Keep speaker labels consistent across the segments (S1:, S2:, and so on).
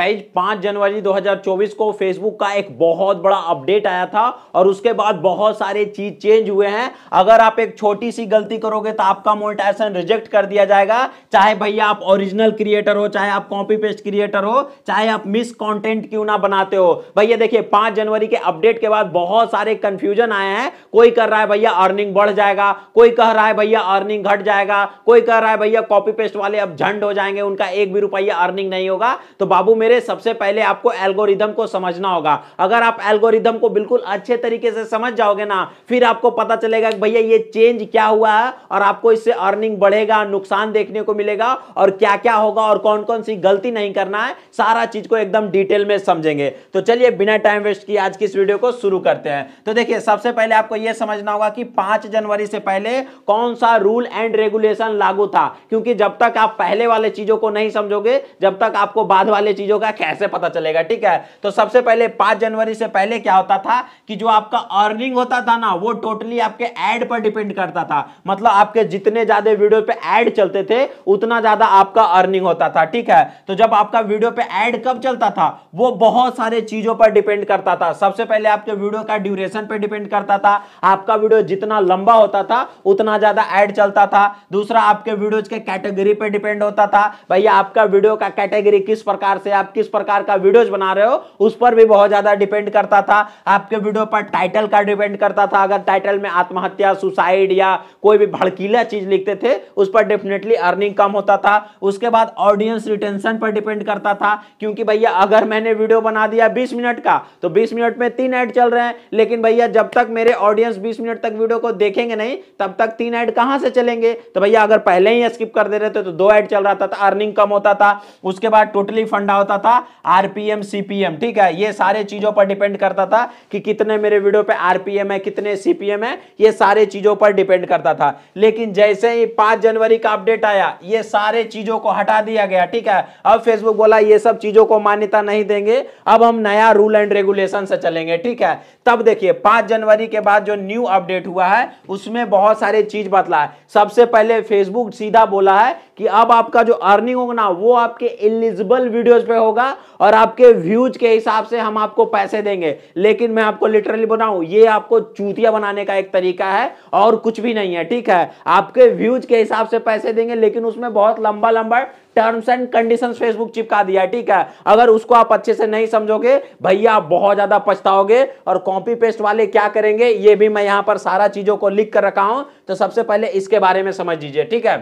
S1: guys पांच जनवरी 2024 को Facebook का एक बहुत बड़ा अपडेट आया था और उसके बाद बहुत सारे चीज चेंज हुए हैं अगर आप एक छोटी सी गलती करोगे तो आपका मोनिटाइजेशन रिजेक्ट कर दिया जाएगा चाहे भैया आप ओरिजिनल क्रिएटर हो चाहे आप कॉपी पेस्ट क्रिएटर हो चाहे आप मिस कंटेंट क्यों ना बनाते हो भैया देखिए पांच जनवरी के अपडेट के बाद बहुत सारे कंफ्यूजन आए हैं कोई कर रहा है भैया अर्निंग बढ़ जाएगा कोई कह रहा है भैया अर्निंग घट जाएगा कोई कह रहा है भैया कॉपी पेस्ट वाले अब झंड हो जाएंगे उनका एक भी रुपया अर्निंग नहीं होगा तो बाबू मेरे मेरे सबसे पहले आपको एल्गोरिदम को समझना होगा अगर आप एल्गोरिदम को बिल्कुल अच्छे तरीके से समझ जाओगे ना फिर आपको पता चलेगा कि भैया ये चेंज क्या हुआ है और आपको इससे अर्निंग बढ़ेगा नुकसान देखने को मिलेगा और क्या क्या होगा और कौन कौन सी गलती नहीं करना है सारा चीज को एकदम डिटेल में समझेंगे तो चलिए बिना टाइम वेस्ट किए आज की इस वीडियो को शुरू करते हैं तो देखिए सबसे पहले आपको यह समझना होगा कि पांच जनवरी से पहले कौन सा रूल एंड रेगुलेशन लागू था क्योंकि जब तक आप पहले वाले चीजों को नहीं समझोगे जब तक आपको बाद वाले चीजों होगा कैसे पता चलेगा ठीक है तो सबसे पहले पांच जनवरी से पहले क्या होता था कि जो आपका अर्निंग होता था ना वो टोटली आपके एड पर डिपेंड करता था मतलब आपके जितने ज्यादा वीडियो पे एड चलते थे उतना ज्यादा आपका अर्निंग होता था ठीक है तो जब आपका वीडियो पे एड कब चलता था वो बहुत सारे चीजों पर डिपेंड करता था सबसे पहले आपके वीडियो का ड्यूरेशन पर डिपेंड करता था आपका वीडियो जितना लंबा होता था उतना ज्यादा एड चलता था दूसरा आपके वीडियो के कैटेगरी पर डिपेंड होता था भैया आपका वीडियो का कैटेगरी किस प्रकार से आप किस प्रकार का वीडियोज बना रहे हो उस पर भी बहुत ज़्यादा डिपेंड करता था आपके वीडियो पर टाइटल का डिपेंड करता था अगर टाइटल में आत्महत्या सुसाइड या कोई भी भड़कीला चीज़ लिखते थे उस पर डेफिनेटली अर्निंग कम होता था उसके बाद ऑडियंस रिटेंशन पर डिपेंड करता था क्योंकि भैया अगर मैंने वीडियो बना दिया बीस मिनट का तो बीस मिनट में तीन एड चल रहे हैं लेकिन भैया जब तक मेरे ऑडियंस बीस मिनट तक वीडियो को देखेंगे नहीं तब तक तीन एड कहाँ से चलेंगे तो भैया अगर पहले ही स्किप कर दे रहे थे तो दो एड चल रहा था अर्निंग तो कम होता था उसके बाद टोटली फंडा होता होता था आरपीएम सीपीएम ठीक है ये सारे चीजों पर डिपेंड करता था कि कितने मेरे वीडियो पे आरपीएम है कितने सीपीएम है ये सारे चीजों पर डिपेंड करता था लेकिन जैसे ही पांच जनवरी का अपडेट आया ये सारे चीजों को हटा दिया गया ठीक है अब फेसबुक बोला ये सब चीजों को मान्यता नहीं देंगे अब हम नया रूल एंड रेगुलेशन से चलेंगे ठीक है तब देखिए पांच जनवरी के बाद जो न्यू अपडेट हुआ है उसमें बहुत सारे चीज बतला है सबसे पहले फेसबुक सीधा बोला है कि अब आपका जो अर्निंग होगा ना वो आपके एलिजिबल वीडियोस पे होगा और आपके व्यूज के हिसाब से हम आपको पैसे देंगे लेकिन मैं आपको लिटरली बनाऊं ये आपको चूतिया बनाने का एक तरीका है और कुछ भी नहीं है ठीक है आपके व्यूज के हिसाब से पैसे देंगे लेकिन उसमें बहुत लंबा लंबा टर्म्स एंड कंडीशंस फेसबुक चिपका दिया ठीक है अगर उसको आप अच्छे से नहीं समझोगे भैया आप बहुत ज्यादा पछताओगे और कॉपी पेस्ट वाले क्या करेंगे ये भी मैं यहां पर सारा चीजों को लिख कर रखा हूं तो सबसे पहले इसके बारे में समझ लीजिए ठीक है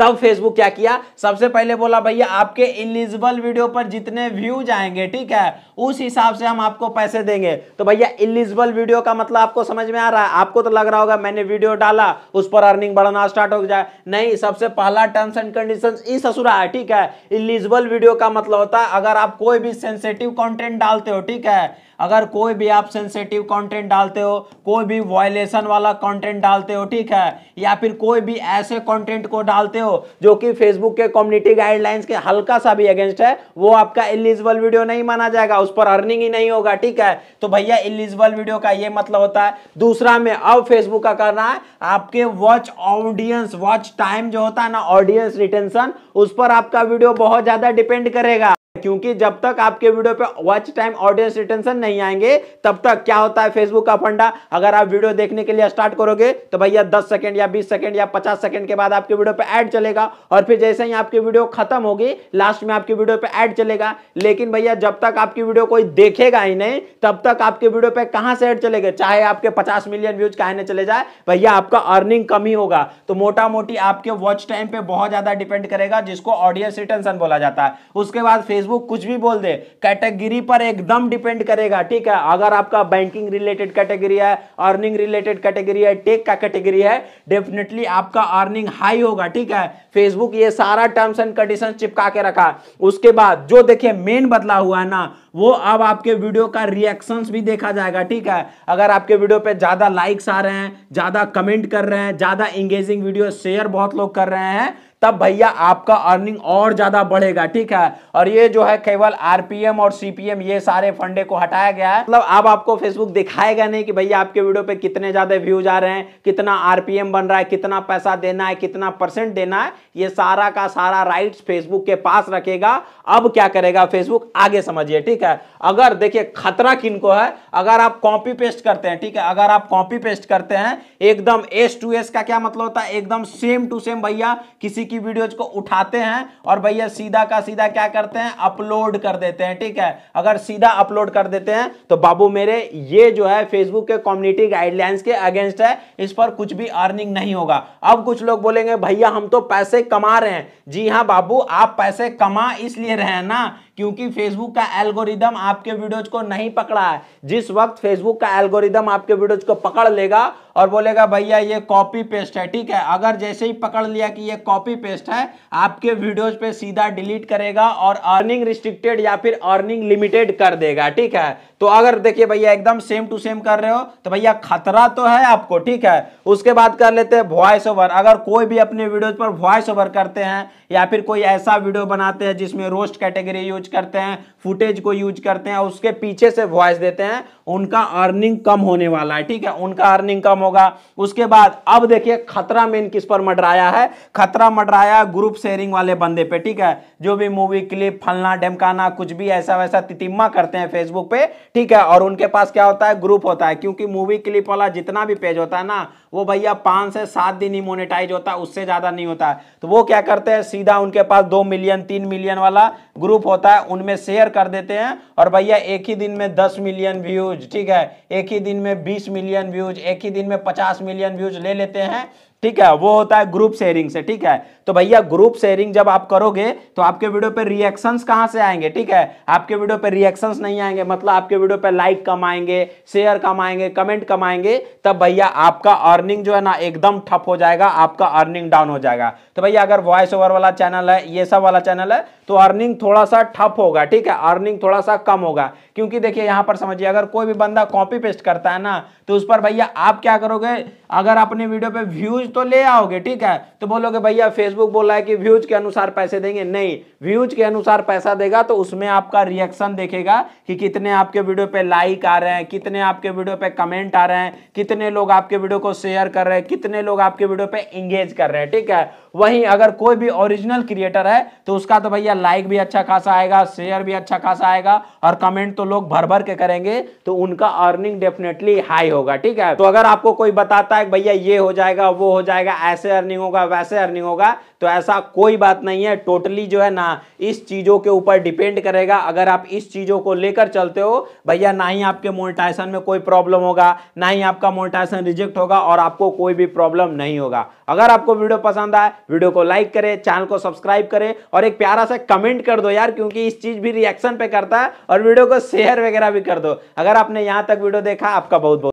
S1: तब फेसबुक क्या किया सबसे पहले बोला भैया आपके इलिजिबल वीडियो पर जितने व्यूज आएंगे ठीक है उस हिसाब से हम आपको पैसे देंगे तो भैया इलिजिबल वीडियो का मतलब आपको समझ में आ रहा है आपको तो लग रहा होगा मैंने वीडियो डाला उस पर अर्निंग बढ़ना स्टार्ट हो जाए नहीं सबसे पहला टर्म्स एंड कंडीशन इस असुरा है ठीक है इलिजिबल वीडियो का मतलब होता है अगर आप कोई भी सेंसेटिव कॉन्टेंट डालते हो ठीक है अगर कोई भी आप सेंसेटिव कंटेंट डालते हो कोई भी वायलेशन वाला कंटेंट डालते हो ठीक है या फिर कोई भी ऐसे कंटेंट को डालते हो हो जो कि फेसबुक के कम्युनिटी गाइडलाइंस के हल्का सा भी अगेंस्ट है वो आपका एलिजिबल वीडियो नहीं माना जाएगा उस पर अर्निंग ही नहीं होगा ठीक है तो भैया एलिजिबल वीडियो का ये मतलब होता है दूसरा में अब फेसबुक का करना है आपके वॉच ऑडियंस वॉच टाइम जो होता है ना ऑडियंस रिटेंशन उस पर आपका वीडियो बहुत ज्यादा डिपेंड करेगा क्योंकि जब तक आपके वीडियो पे वॉच टाइम ऑडियंस रिटेंशन नहीं आएंगे तब तक क्या होता है फेसबुक का फंडा अगर आप वीडियो देखने के लिए स्टार्ट करोगे तो भैया 10 सेकंड या 20 सेकंड या 50 सेकंड के बाद आपके वीडियो पे ऐड चलेगा और फिर जैसे ही आपकी वीडियो खत्म होगी लास्ट में आपकी वीडियो पे ऐड चलेगा लेकिन भैया जब तक आपकी वीडियो कोई देखेगा ही नहीं तब तक आपके वीडियो पे कहां से ऐड चलेगा चाहे आपके पचास मिलियन व्यूज कहने चले जाए भैया आपका अर्निंग कम ही होगा तो मोटा मोटी आपके वॉच टाइम पे बहुत ज्यादा डिपेंड करेगा जिसको ऑडियंस रिटेंशन बोला जाता है उसके बाद फेसबुक कुछ भी बोल दे कैटेगरी पर एकदम डिपेंड करेगा ठीक है अगर आपका बैंकिंग रिलेटेड कैटेगरी है अर्निंग रिलेटेड कैटेगरी है टेक का कैटेगरी है डेफिनेटली आपका अर्निंग हाई होगा ठीक है फेसबुक ये सारा टर्म्स एंड कंडीशन चिपका के रखा उसके बाद जो देखिए मेन बदला हुआ है ना वो अब आपके वीडियो का रिएक्शंस भी देखा जाएगा ठीक है अगर आपके वीडियो पे ज्यादा लाइक्स आ रहे हैं ज्यादा कमेंट कर रहे हैं ज्यादा इंगेजिंग वीडियो शेयर बहुत लोग कर रहे हैं तब भैया आपका अर्निंग और ज्यादा बढ़ेगा ठीक है और ये जो है केवल आरपीएम और सीपीएम ये सारे फंडे को हटाया गया है मतलब अब आपको फेसबुक दिखाएगा नहीं कि भैया आपके वीडियो पे कितने ज्यादा व्यूज आ रहे हैं कितना आरपीएम बन रहा है कितना पैसा देना है कितना परसेंट देना है ये सारा का सारा राइट फेसबुक के पास रखेगा अब क्या करेगा फेसबुक आगे समझिए ठीक है अगर देखिए खतरा किन को है अगर आप कॉपी पेस्ट करते हैं ठीक है अगर आप कॉपी पेस्ट करते हैं एकदम एस टू एस का क्या मतलब होता है एकदम सेम टू सेम भैया किसी की वीडियोज को उठाते हैं और भैया सीधा का सीधा क्या करते हैं अपलोड कर देते हैं ठीक है अगर सीधा अपलोड कर देते हैं तो बाबू मेरे ये जो है फेसबुक के कम्युनिटी गाइडलाइंस के अगेंस्ट है इस पर कुछ भी अर्निंग नहीं होगा अब कुछ लोग बोलेंगे भैया हम तो पैसे कमा रहे हैं जी हाँ बाबू आप पैसे कमा इसलिए रहे हैं ना क्योंकि फेसबुक का एल्गोरिदम आपके वीडियोज को नहीं पकड़ा है जिस वक्त फेसबुक का एल्गोरिदम आपके वीडियोज को पकड़ लेगा और बोलेगा भैया ये कॉपी पेस्ट है ठीक है अगर जैसे ही पकड़ लिया कि ये कॉपी पेस्ट है आपके वीडियोज पे सीधा डिलीट करेगा और अर्निंग रिस्ट्रिक्टेड या फिर अर्निंग लिमिटेड कर देगा ठीक है तो अगर देखिए भैया एकदम सेम टू सेम कर रहे हो तो भैया खतरा तो है आपको ठीक है उसके बाद कर लेते हैं वॉइस ओवर अगर कोई भी अपने वीडियोज पर वॉइस ओवर करते हैं या फिर कोई ऐसा वीडियो बनाते हैं जिसमें रोस्ट कैटेगरी यूज करते हैं फुटेज को यूज करते हैं उसके पीछे से वॉइस देते हैं उनका अर्निंग कम होने वाला है ठीक है उनका अर्निंग कम होगा उसके बाद अब देखिए खतरा मेन किस पर मडराया है खतरा मडराया ग्रुप शेयरिंग वाले बंदे पे ठीक है जो भी मूवी क्लिप फलना ढमकाना कुछ भी ऐसा वैसा तितिम्मा करते हैं फेसबुक पे ठीक है और उनके पास क्या होता है ग्रुप होता है क्योंकि मूवी क्लिप वाला जितना भी पेज होता है ना वो भैया पांच से सात दिन ही मोनिटाइज होता है उससे ज़्यादा नहीं होता है तो वो क्या करते हैं सीधा उनके पास दो मिलियन तीन मिलियन वाला ग्रुप होता है उनमें शेयर कर देते हैं और भैया एक ही दिन में दस मिलियन व्यूज व्यूज ठीक है एक ही दिन में 20 मिलियन व्यूज एक ही दिन में 50 मिलियन व्यूज ले लेते हैं ठीक है वो होता है ग्रुप शेयरिंग से ठीक है तो भैया ग्रुप शेयरिंग जब आप करोगे तो आपके वीडियो पे रिएक्शंस कहाँ से आएंगे ठीक है आपके वीडियो पे रिएक्शंस नहीं आएंगे मतलब आपके वीडियो पे लाइक कम आएंगे शेयर कम आएंगे कमेंट कम आएंगे तब भैया आपका अर्निंग जो है ना एकदम ठप हो जाएगा आपका अर्निंग डाउन हो जाएगा तो भैया अगर वॉइस ओवर वाला चैनल है ये सब वाला चैनल है तो अर्निंग थोड़ा सा ठप होगा ठीक है अर्निंग थोड़ा सा कम होगा क्योंकि देखिए यहाँ पर समझिए अगर कोई भी बंदा कॉपी पेस्ट करता है ना तो उस पर भैया आप क्या करोगे अगर अपने वीडियो पे व्यूज तो ले आओगे ठीक है तो बोलोगे भैया फेसबुक बोला है कि व्यूज के अनुसार पैसे देंगे नहीं व्यूज के अनुसार पैसा देगा तो उसमें आपका रिएक्शन देखेगा कि कितने आपके वीडियो पे लाइक आ रहे हैं कितने आपके वीडियो पे कमेंट आ रहे हैं कितने लोग आपके वीडियो को शेयर कर रहे हैं कितने लोग आपके वीडियो पे इंगेज कर रहे हैं ठीक है वहीं अगर कोई भी ओरिजिनल क्रिएटर है तो उसका तो भैया लाइक भी अच्छा खासा आएगा शेयर भी अच्छा खासा आएगा और कमेंट तो लोग भर भर के करेंगे तो उनका अर्निंग डेफिनेटली हाई होगा ठीक है तो अगर आपको कोई बताता है भैया ये हो जाएगा वो हो जाएगा ऐसे अर्निंग होगा वैसे अर्निंग होगा तो ऐसा कोई बात नहीं है टोटली जो है ना इस चीज़ों के ऊपर डिपेंड करेगा अगर आप इस चीज़ों को लेकर चलते हो भैया ना ही आपके मोनिटाइजेशन में कोई प्रॉब्लम होगा ना ही आपका मोनिटाइजेशन रिजेक्ट होगा और आपको कोई भी प्रॉब्लम नहीं होगा अगर आपको वीडियो पसंद आए वीडियो को लाइक करे चैनल को सब्सक्राइब करे और एक प्यारा सा कमेंट कर दो यार क्योंकि इस चीज़ भी रिएक्शन पे करता है और वीडियो को शेयर वगैरह भी कर दो अगर आपने यहां तक वीडियो देखा आपका बहुत बहुत